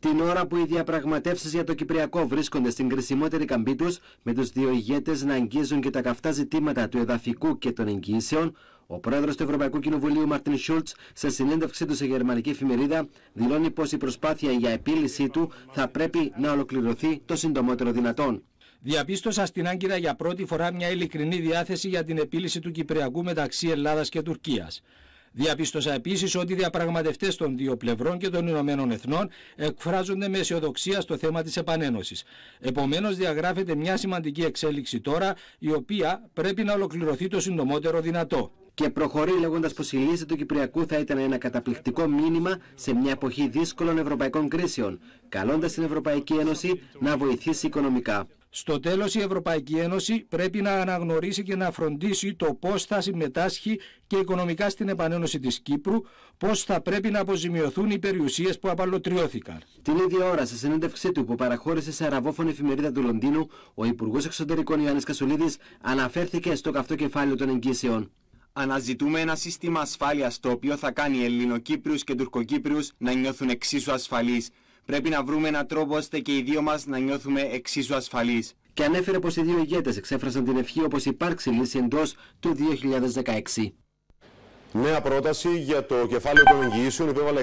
Την ώρα που οι διαπραγματεύσεις για το Κυπριακό βρίσκονται στην κρισιμότερη καμπή τους, με τους δύο ηγέτες να αγγίζουν και τα καυτά ζητήματα του εδαφικού και των εγγυήσεων, ο πρόεδρος του Ευρωπαϊκού Κοινοβουλίου, Μαρτίν Σούλτ, σε συνέντευξή του σε γερμανική εφημερίδα, δηλώνει πως η προσπάθεια για επίλυσή του θα πρέπει να ολοκληρωθεί το συντομότερο δυνατόν. Διαπίστωσα στην Άγκυρα για πρώτη φορά μια ειλικρινή διάθεση για την επίλυση του Κυπριακού μεταξύ Ελλάδας και Τουρκίας. Διαπίστωσα επίσης ότι οι διαπραγματευτές των δύο πλευρών και των Ηνωμένων Εθνών εκφράζονται με αισιοδοξία στο θέμα της επανένωσης. Επομένως, διαγράφεται μια σημαντική εξέλιξη τώρα, η οποία πρέπει να ολοκληρωθεί το συντομότερο δυνατό και προχωρεί λέγοντας πως η λύση του Κυπριακού θα ήταν ένα καταπληκτικό μήνυμα σε μια εποχή δύσκολων ευρωπαϊκών κρίσεων, καλώντας την Ευρωπαϊκή Ένωση να βοηθήσει οικονομικά. Στο τέλος, η Ευρωπαϊκή Ένωση πρέπει να αναγνωρίσει και να φροντίσει το πώς θα συμμετάσχει και οικονομικά στην επανένωση της Κύπρου, πώς θα πρέπει να αποζημιωθούν οι περιουσίες που απαλωτριώθηκαν. Την ίδια ώρα, σε συνέντευξή του που παραχώρησε σε αραβόφωνη εφημερίδα του Λονδίνου, ο Υπουργός Εξωτερικών Ιωάννης Κασουλίδης αναφέρθηκε στο καυτό κεφάλαιο των εγγύσεων. Αναζητούμε ένα σύστημα ασφάλειας το οποίο θα κάνει Ελληνοκύπριου και Τουρκοκύπριου να νιώθουν εξίσου ασφαλείς. Πρέπει να βρούμε έναν τρόπο ώστε και οι δύο μας να νιώθουμε εξίσου ασφαλείς. Και ανέφερε πως οι δύο ηγέτες εξέφρασαν την ευχή όπως υπάρξει λύση εντός του 2016. Νέα πρόταση για το κεφάλαιο των εγγυήσεων υπέβαλε